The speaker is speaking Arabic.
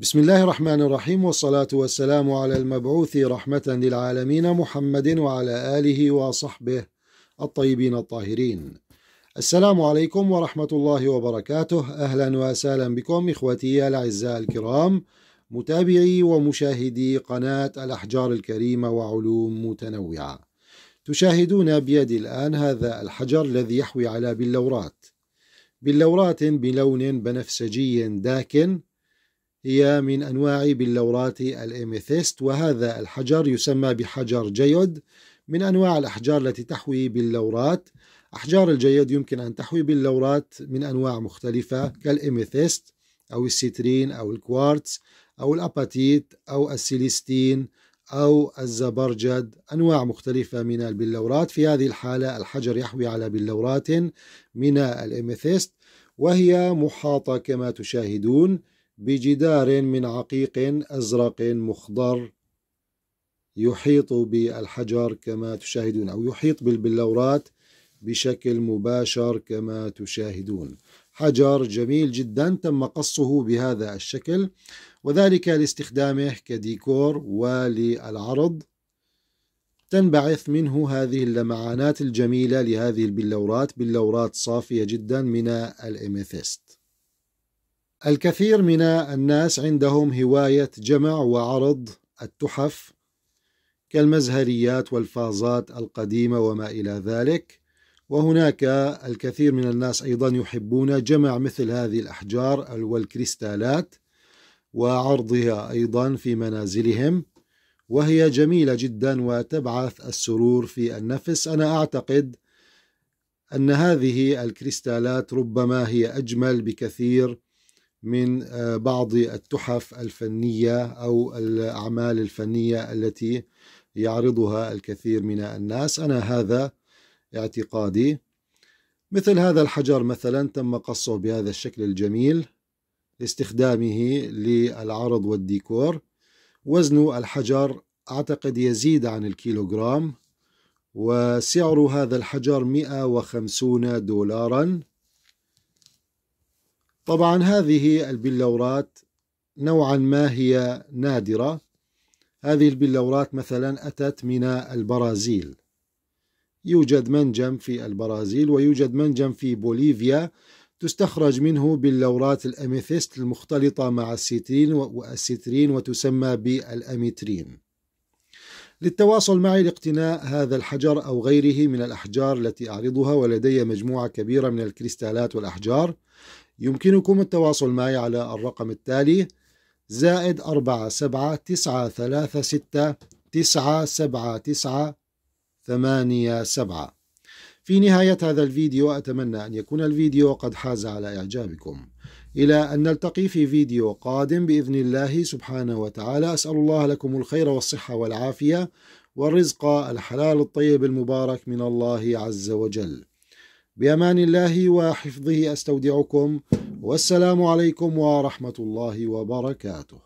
بسم الله الرحمن الرحيم والصلاة والسلام على المبعوث رحمة للعالمين محمد وعلى آله وصحبه الطيبين الطاهرين. السلام عليكم ورحمة الله وبركاته، أهلا وسهلا بكم إخوتي الأعزاء الكرام، متابعي ومشاهدي قناة الأحجار الكريمة وعلوم متنوعة. تشاهدون بيدي الآن هذا الحجر الذي يحوي على بلورات. بلورات بلون بنفسجي داكن هي من أنواع بلورات الإميثيست وهذا الحجر يسمى بحجر جيود من أنواع الأحجار التي تحوي بلورات أحجار الجيود يمكن أن تحوي بلورات من أنواع مختلفة كالإميثيست أو السيترين أو الكوارتز أو الأباتيت أو السيليستين أو الزبرجد أنواع مختلفة من البلورات في هذه الحالة الحجر يحوي على بلورات من الإميثيست وهي محاطة كما تشاهدون بجدار من عقيق أزرق مخضر يحيط بالحجر كما تشاهدون أو يحيط بالبلورات بشكل مباشر كما تشاهدون حجر جميل جدا تم قصه بهذا الشكل وذلك لاستخدامه كديكور وللعرض تنبعث منه هذه اللمعانات الجميلة لهذه البلورات بلورات صافية جدا من الإميثيست الكثير من الناس عندهم هواية جمع وعرض التحف كالمزهريات والفازات القديمة وما إلى ذلك وهناك الكثير من الناس أيضا يحبون جمع مثل هذه الأحجار والكريستالات وعرضها أيضا في منازلهم وهي جميلة جدا وتبعث السرور في النفس أنا أعتقد أن هذه الكريستالات ربما هي أجمل بكثير من آه، بعض التحف الفنية أو الأعمال الفنية التي يعرضها الكثير من الناس أنا هذا اعتقادي مثل هذا الحجر مثلا تم قصه بهذا الشكل الجميل لاستخدامه للعرض والديكور وزن الحجر أعتقد يزيد عن الكيلوغرام وسعر هذا الحجر 150 دولاراً طبعا هذه البلورات نوعا ما هي نادرة هذه البلورات مثلا أتت من البرازيل يوجد منجم في البرازيل ويوجد منجم في بوليفيا تستخرج منه بلورات الأميثيست المختلطة مع السيترين والسيترين وتسمى بالأميترين للتواصل معي لاقتناء هذا الحجر أو غيره من الأحجار التي أعرضها ولدي مجموعة كبيرة من الكريستالات والأحجار يمكنكم التواصل معي على الرقم التالي زائد أربعة سبعة تسعة ثلاثة ستة تسعة سبعة تسعة ثمانية سبعة في نهاية هذا الفيديو أتمنى أن يكون الفيديو قد حاز على إعجابكم إلى أن نلتقي في فيديو قادم بإذن الله سبحانه وتعالى أسأل الله لكم الخير والصحة والعافية والرزق الحلال الطيب المبارك من الله عز وجل بامان الله وحفظه استودعكم والسلام عليكم ورحمه الله وبركاته